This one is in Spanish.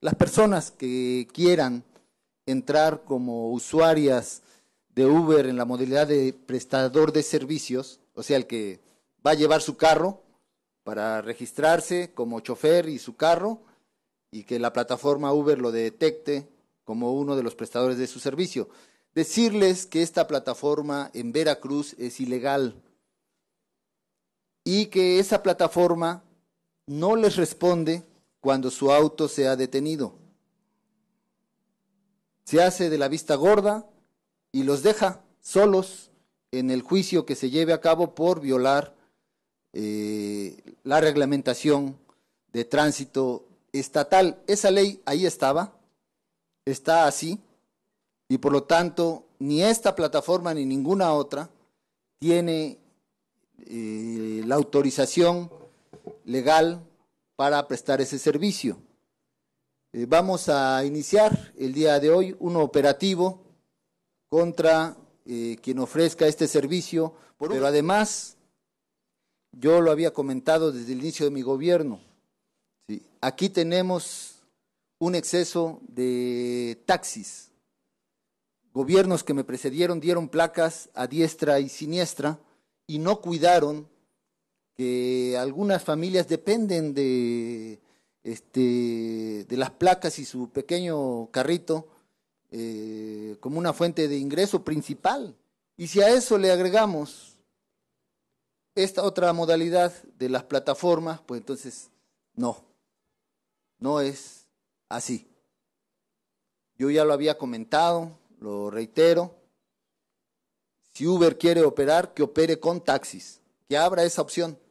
Las personas que quieran entrar como usuarias de Uber en la modalidad de prestador de servicios, o sea, el que va a llevar su carro para registrarse como chofer y su carro, y que la plataforma Uber lo detecte como uno de los prestadores de su servicio. Decirles que esta plataforma en Veracruz es ilegal y que esa plataforma no les responde cuando su auto se ha detenido. Se hace de la vista gorda y los deja solos en el juicio que se lleve a cabo por violar eh, la reglamentación de tránsito estatal. Esa ley ahí estaba, está así, y por lo tanto ni esta plataforma ni ninguna otra tiene eh, la autorización legal para prestar ese servicio. Eh, vamos a iniciar el día de hoy un operativo contra eh, quien ofrezca este servicio, pero además, yo lo había comentado desde el inicio de mi gobierno, aquí tenemos un exceso de taxis. Gobiernos que me precedieron dieron placas a diestra y siniestra y no cuidaron que algunas familias dependen de, este, de las placas y su pequeño carrito eh, como una fuente de ingreso principal. Y si a eso le agregamos esta otra modalidad de las plataformas, pues entonces no, no es así. Yo ya lo había comentado, lo reitero. Si Uber quiere operar, que opere con taxis, que abra esa opción.